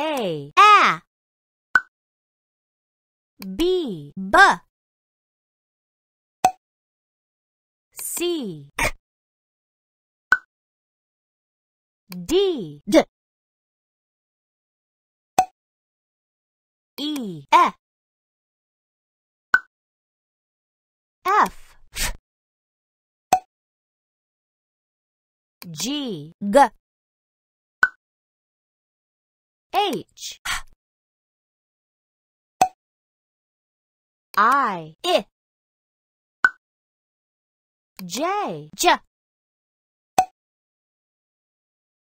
A. A. B. B. C. K. D. D. E. E. F. F. G. G. H I I J J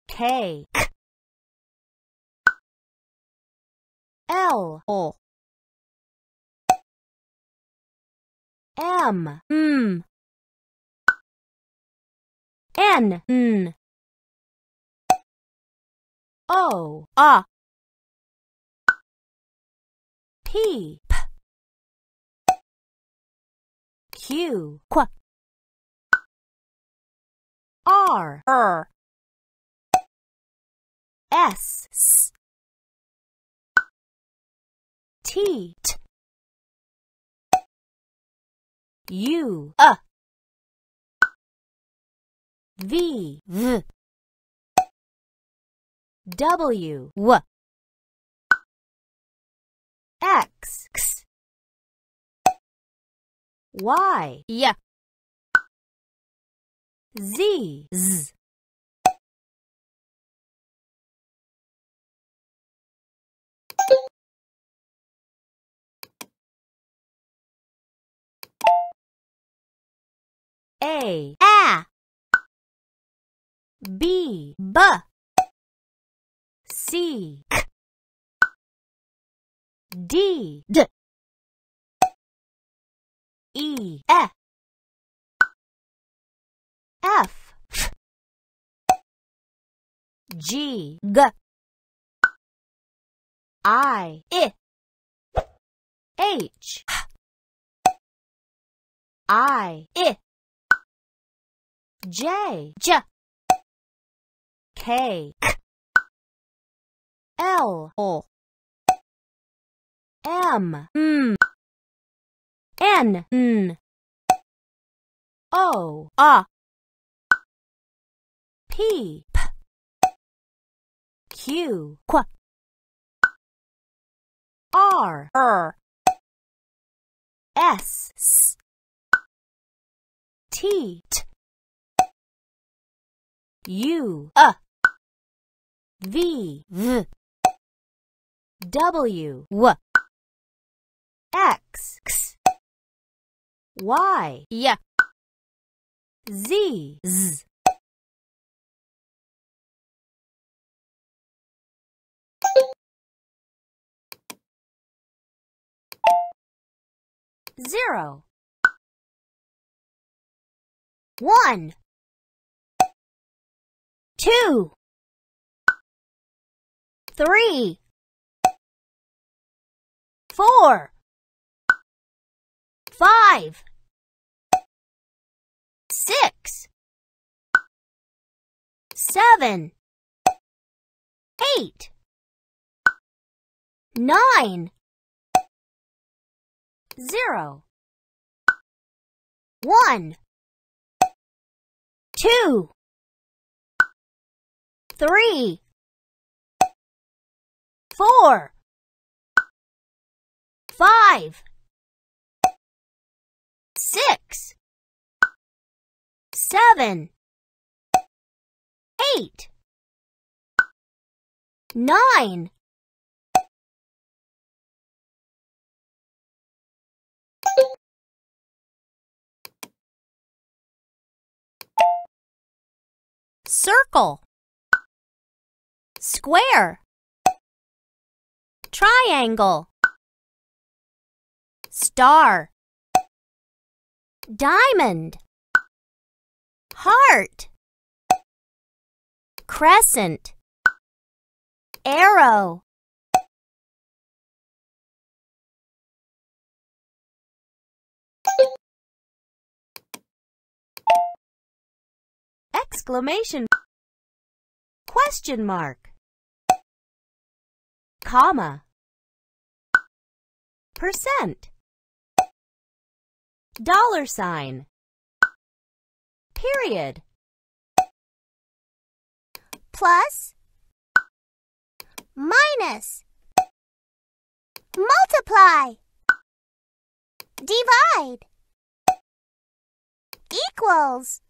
K K L O M M N N O A P P Q Q R R S S T T U A V V W W X, X Y, Y Z, Z A, A B, B C, K D D E E F F G G I I H I I J J K K L O M M N N O A P P Q Q R R S S T T U A V V W W X, X Y, Y, Z, Z. Zero. One. Two. Three. Four five, six, seven, eight, nine, zero, one, two, three, four, five six, seven, eight, nine. Circle, square, triangle, star. Diamond Heart Crescent Arrow Exclamation Question mark Comma Percent dollar sign period plus minus multiply divide equals